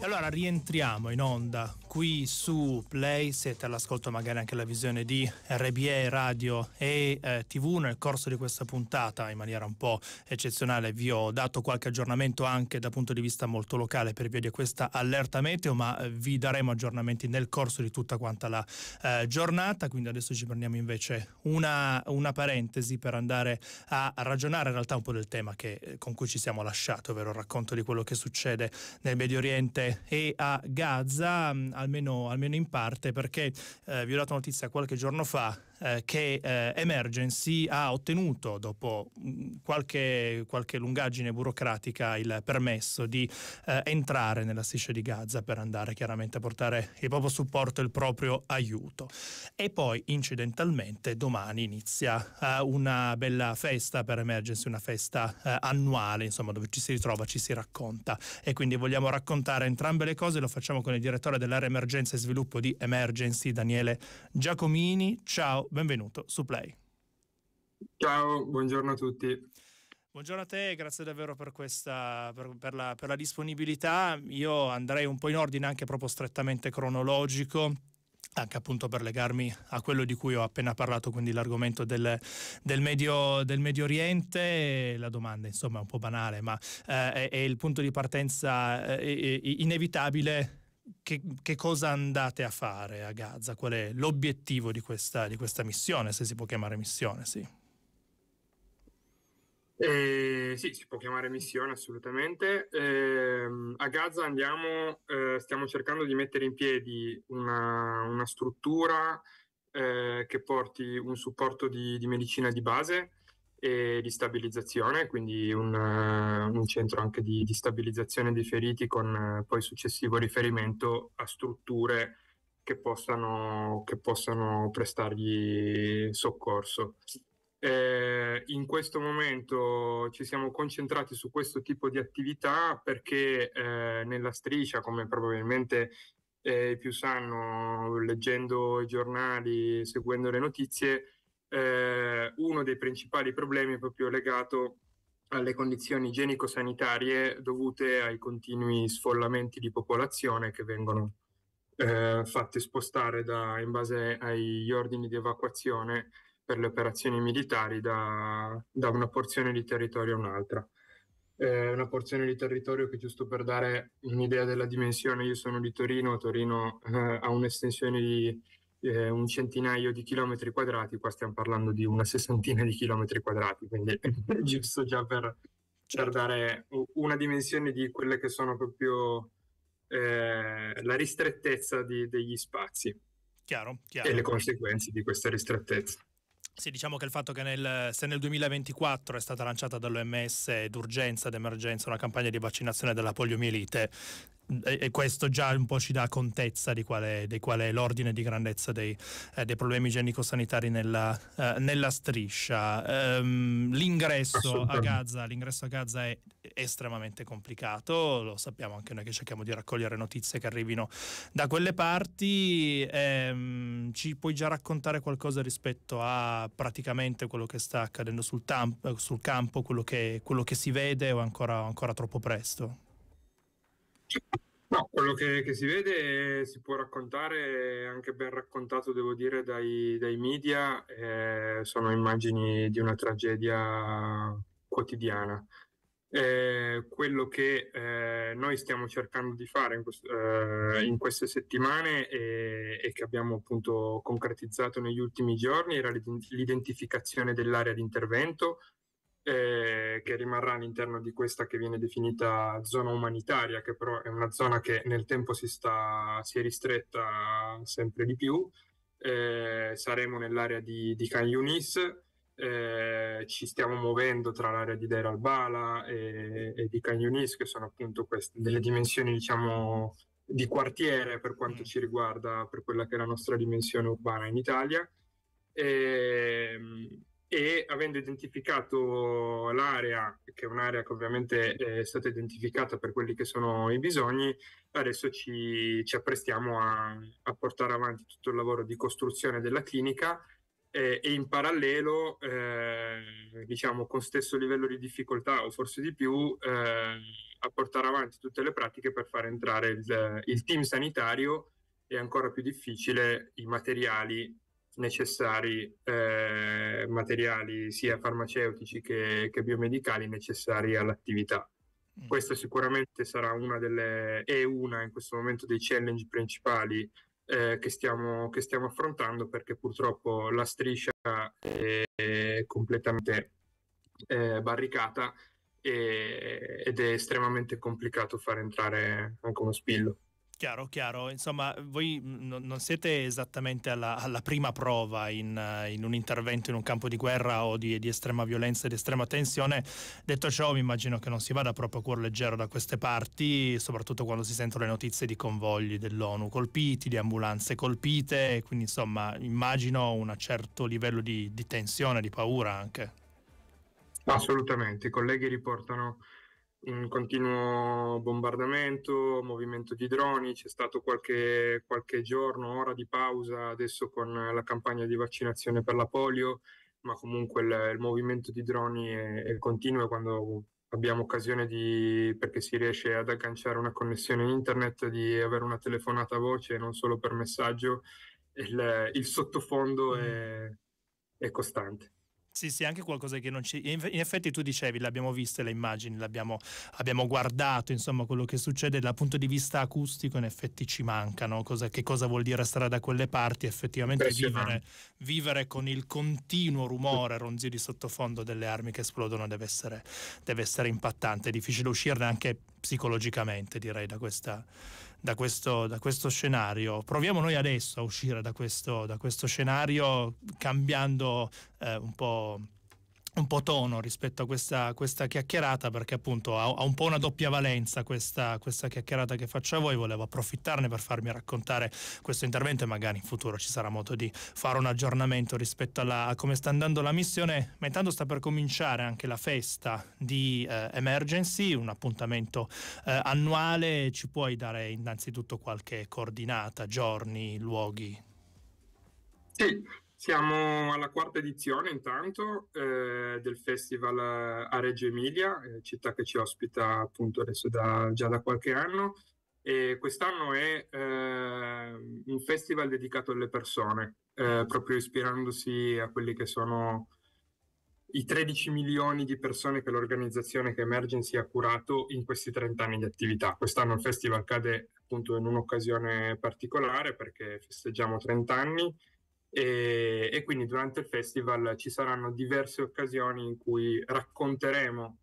allora rientriamo in onda qui su Play, siete all'ascolto magari anche la visione di RBA Radio e eh, TV. Nel corso di questa puntata, in maniera un po' eccezionale, vi ho dato qualche aggiornamento anche da punto di vista molto locale per via di questa allerta meteo, ma eh, vi daremo aggiornamenti nel corso di tutta quanta la eh, giornata. Quindi adesso ci prendiamo invece una, una, parentesi per andare a ragionare in realtà un po' del tema che, eh, con cui ci siamo lasciati, ovvero il racconto di quello che succede nel Medio Oriente e a Gaza almeno, almeno in parte, perché eh, vi ho dato notizia qualche giorno fa eh, che eh, Emergency ha ottenuto dopo mm, qualche, qualche, lungaggine burocratica il permesso di eh, entrare nella striscia di Gaza per andare chiaramente a portare il proprio supporto e il proprio aiuto. E poi incidentalmente domani inizia eh, una bella festa per Emergency, una festa eh, annuale, insomma, dove ci si ritrova, ci si racconta e quindi vogliamo raccontare entrambe le cose, lo facciamo con il direttore dell'area emergenza e sviluppo di Emergency, Daniele Giacomini. Ciao benvenuto su Play. Ciao, buongiorno a tutti. Buongiorno a te, grazie davvero per, questa, per, per, la, per la disponibilità. Io andrei un po' in ordine anche proprio strettamente cronologico anche appunto per legarmi a quello di cui ho appena parlato, quindi l'argomento del, del, medio, del medio, Oriente, la domanda insomma è un po' banale, ma eh, è, è, il punto di partenza eh, eh, eh inevitabile che, che, cosa andate a fare a Gaza? Qual è l'obiettivo di questa, di questa missione, se si può chiamare missione, sì. Eh, sì, si può chiamare missione assolutamente. Eh, a Gaza andiamo, eh, stiamo cercando di mettere in piedi una, una struttura eh, che porti un supporto di, di medicina di base e di stabilizzazione, quindi un, un centro anche di, di, stabilizzazione dei feriti con eh, poi successivo riferimento a strutture che possano, che possano prestargli soccorso. Eh, in questo momento ci siamo concentrati su questo tipo di attività perché eh, nella striscia, come probabilmente eh, più sanno leggendo i giornali, seguendo le notizie, eh, uno dei principali problemi è proprio legato alle condizioni igienico-sanitarie dovute ai continui sfollamenti di popolazione che vengono eh, fatte spostare da, in base agli ordini di evacuazione per le operazioni militari da, da una porzione di territorio a un'altra. Eh, una porzione di territorio che giusto per dare un'idea della dimensione, io sono di Torino, Torino eh, ha un'estensione di eh, un centinaio di chilometri quadrati, qua stiamo parlando di una sessantina di chilometri quadrati, quindi è giusto già per, certo. per, dare una dimensione di quelle che sono proprio eh, la ristrettezza di, degli spazi chiaro, chiaro. e le conseguenze di questa ristrettezza. Sì, diciamo che il fatto che nel, se nel 2024 è stata lanciata dall'OMS d'urgenza d'emergenza, una campagna di vaccinazione della poliomielite, e questo già un po' ci dà contezza di quale, di quale è l'ordine di grandezza dei, eh, dei problemi igienico-sanitari nella, eh, nella striscia. Um, l'ingresso, a Gaza, l'ingresso a Gaza è estremamente complicato, lo sappiamo anche noi che cerchiamo di raccogliere notizie che arrivino da quelle parti. Ehm, ci puoi già raccontare qualcosa rispetto a praticamente quello che sta accadendo sul, tam- sul campo, quello che, quello che, si vede o ancora, ancora troppo presto? No, quello che, che, si vede si può raccontare, anche ben raccontato devo dire dai, dai media, eh, sono immagini di una tragedia quotidiana. Eh, quello che eh, noi stiamo cercando di fare in, questo, eh, in queste settimane e, e, che abbiamo appunto concretizzato negli ultimi giorni era l'identificazione dell'area di intervento eh, che rimarrà all'interno di questa che viene definita zona umanitaria, che però è una zona che nel tempo si, sta, si è ristretta sempre di più. Eh, saremo nell'area di, di Can Yunis eh, ci stiamo muovendo tra l'area di Deir al-Bala e, e, di Canyonis, che sono appunto queste, delle dimensioni diciamo, di quartiere per quanto mm. ci riguarda, per quella che è la nostra dimensione urbana in Italia. E, ehm, e avendo identificato l'area, che è un'area che ovviamente è stata identificata per quelli che sono i bisogni, adesso ci, ci apprestiamo a, a portare avanti tutto il lavoro di costruzione della clinica e, e in parallelo, eh, diciamo, con stesso livello di difficoltà o forse di più, eh, a portare avanti tutte le pratiche per far entrare il, il team sanitario e ancora più difficile i materiali necessari, eh, materiali sia farmaceutici che, che biomedicali necessari all'attività. Mm. Questa sicuramente sarà una delle, è una in questo momento dei challenge principali eh, che, stiamo, che, stiamo, affrontando perché purtroppo la striscia è completamente eh, barricata e, ed è estremamente complicato far entrare anche uno spillo. Chiaro, chiaro. Insomma, voi non siete esattamente alla, alla prima prova in, in, un intervento in un campo di guerra o di, di estrema violenza e di estrema tensione. Detto ciò, mi immagino che non si vada proprio a cuor leggero da queste parti, soprattutto quando si sentono le notizie di convogli dell'ONU colpiti, di ambulanze colpite. Quindi, insomma, immagino un certo livello di, di tensione, di paura anche. Assolutamente, i colleghi riportano in continuo bombardamento, movimento di droni, c'è stato qualche, qualche giorno, ora di pausa adesso con la campagna di vaccinazione per la polio, ma comunque il, il movimento di droni è, è continuo quando abbiamo occasione di, perché si riesce ad agganciare una connessione internet, di avere una telefonata a voce e non solo per messaggio, il, il sottofondo mm. è, è costante. Sì, sì, anche qualcosa che non ci... In effetti tu dicevi, l'abbiamo vista le immagini, l'abbiamo abbiamo guardato, insomma, quello che succede dal punto di vista acustico in effetti ci mancano, cosa, che cosa vuol dire stare da quelle parti, effettivamente vivere, vivere, con il continuo rumore, ronzio di sottofondo delle armi che esplodono deve essere, deve essere impattante, è difficile uscirne anche psicologicamente, direi, da, questa, da, questo, da, questo, scenario. Proviamo noi adesso a uscire da questo, da questo scenario cambiando eh, un po' un po' tono rispetto a questa, questa chiacchierata perché appunto ha, ha, un po' una doppia valenza questa, questa, chiacchierata che faccio a voi, volevo approfittarne per farmi raccontare questo intervento e magari in futuro ci sarà modo di fare un aggiornamento rispetto alla, a come sta andando la missione, ma intanto sta per cominciare anche la festa di eh, Emergency, un appuntamento eh, annuale, ci puoi dare innanzitutto qualche coordinata, giorni, luoghi? Sì, siamo alla quarta edizione intanto eh, del festival a Reggio Emilia, eh, città che ci ospita appunto adesso da, già da qualche anno. E quest'anno è eh, un festival dedicato alle persone, eh, proprio ispirandosi a quelli che sono i 13 milioni di persone che l'organizzazione che Emergency ha curato in questi 30 anni di attività. Quest'anno il festival cade appunto in un'occasione particolare perché festeggiamo 30 anni e, e, quindi durante il festival ci saranno diverse occasioni in cui racconteremo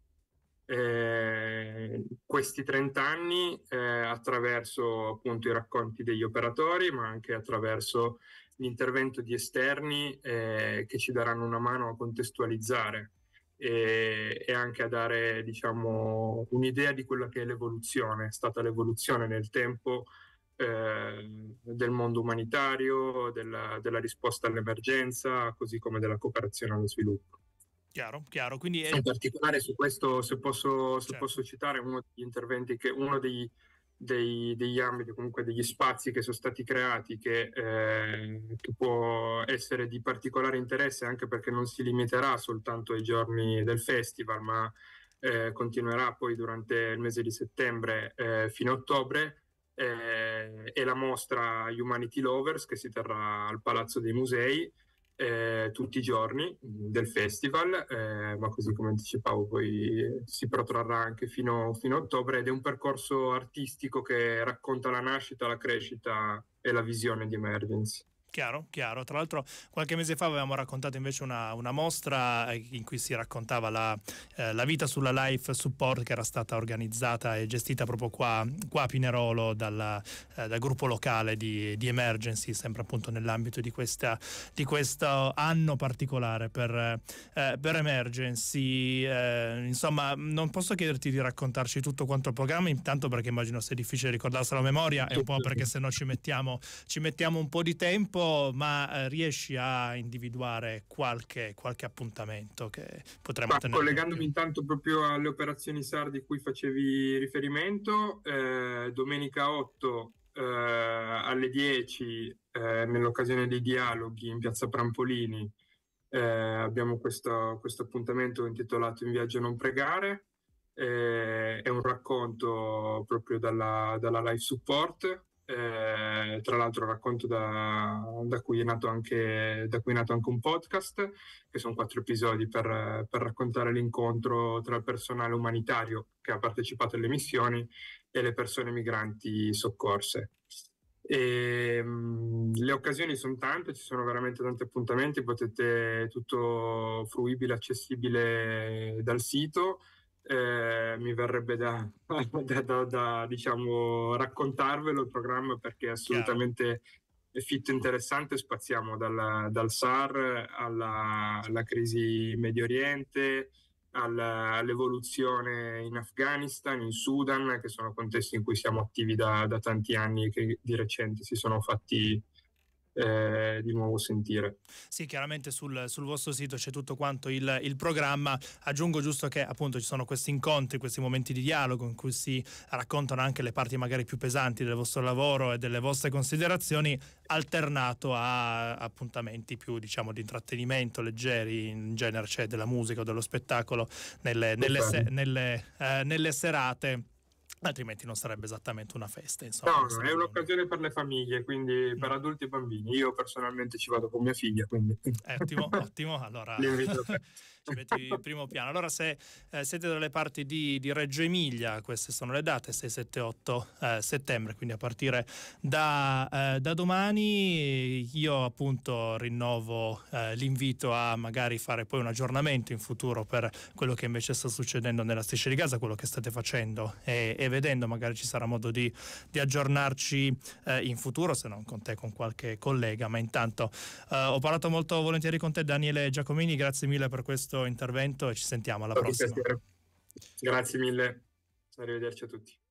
eh, questi 30 anni eh, attraverso appunto i racconti degli operatori, ma anche attraverso l'intervento di esterni eh, che ci daranno una mano a contestualizzare e, e anche a dare diciamo, un'idea di quella che è l'evoluzione, è stata l'evoluzione nel tempo eh, del mondo umanitario, della, della, risposta all'emergenza, così come della cooperazione allo sviluppo. Chiaro, chiaro. Quindi è... In particolare su questo, se posso, se certo. posso citare uno degli interventi, che, uno dei, dei, degli ambiti, comunque degli spazi che sono stati creati, che, eh, che, può essere di particolare interesse anche perché non si limiterà soltanto ai giorni del festival, ma eh, continuerà poi durante il mese di settembre eh, fino a ottobre, eh, e la mostra Humanity Lovers che si terrà al Palazzo dei Musei eh, tutti i giorni del festival, eh, ma così come anticipavo poi si protrarrà anche fino, fino, a ottobre ed è un percorso artistico che racconta la nascita, la crescita e la visione di Emergency. Chiaro, chiaro. Tra l'altro qualche mese fa avevamo raccontato invece una, una mostra eh, in cui si raccontava la, eh, la, vita sulla Life Support che era stata organizzata e gestita proprio qua, qua a Pinerolo dalla, eh, dal gruppo locale di, di, Emergency, sempre appunto nell'ambito di, questa, di questo anno particolare per, eh, per Emergency. Eh, insomma, non posso chiederti di raccontarci tutto quanto il programma, intanto perché immagino sia difficile ricordarselo a memoria e un po' perché se no ci mettiamo, ci mettiamo un po' di tempo tempo, ma eh, riesci a individuare qualche, qualche appuntamento che potremmo tenere? Collegandomi intanto proprio alle operazioni SAR di cui facevi riferimento, eh, domenica 8 eh, alle 10 eh, nell'occasione dei dialoghi in piazza Prampolini eh, abbiamo questo, questo, appuntamento intitolato In viaggio non pregare, eh, è un racconto proprio dalla, dalla live support eh, tra l'altro racconto da, da, cui anche, da, cui è nato anche, un podcast, che sono quattro episodi per, per raccontare l'incontro tra il personale umanitario che ha partecipato alle missioni e le persone migranti soccorse. E, ehm, mh, le occasioni sono tante, ci sono veramente tanti appuntamenti, potete tutto fruibile, accessibile dal sito eh, mi verrebbe da, da, da, da diciamo, raccontarvelo il programma perché è assolutamente yeah. fitto interessante, spaziamo dalla, dal SAR alla, alla, crisi Medio Oriente, alla, all'evoluzione in Afghanistan, in Sudan, che sono contesti in cui siamo attivi da, tanti anni e che di recente si sono fatti eh, di nuovo sentire. Sì, chiaramente sul, sul vostro sito c'è tutto quanto il, il, programma. Aggiungo giusto che appunto ci sono questi incontri, questi momenti di dialogo in cui si raccontano anche le parti magari più pesanti del vostro lavoro e delle vostre considerazioni, alternato a appuntamenti più diciamo di intrattenimento leggeri, in genere c'è cioè della musica o dello spettacolo nelle, nelle, se, nelle, eh, nelle serate altrimenti non sarebbe esattamente una festa. Insomma, no, no è un'occasione per le famiglie, quindi mm. per adulti e bambini. Io personalmente ci vado con mia figlia, quindi... Eh, ottimo, ottimo, allora ci metti in primo piano. Allora se eh, siete dalle parti di, di, Reggio Emilia, queste sono le date, 6, 7, 8 eh, settembre, quindi a partire da, eh, da domani io appunto rinnovo eh, l'invito a magari fare poi un aggiornamento in futuro per quello che invece sta succedendo nella striscia di Gaza, quello che state facendo e, e vedendo, magari ci sarà modo di, di aggiornarci eh, in futuro, se non con te, con qualche collega, ma intanto eh, ho parlato molto volentieri con te Daniele Giacomini, grazie mille per questo intervento e ci sentiamo alla Tutto prossima. Piacere. Grazie mille, arrivederci a tutti.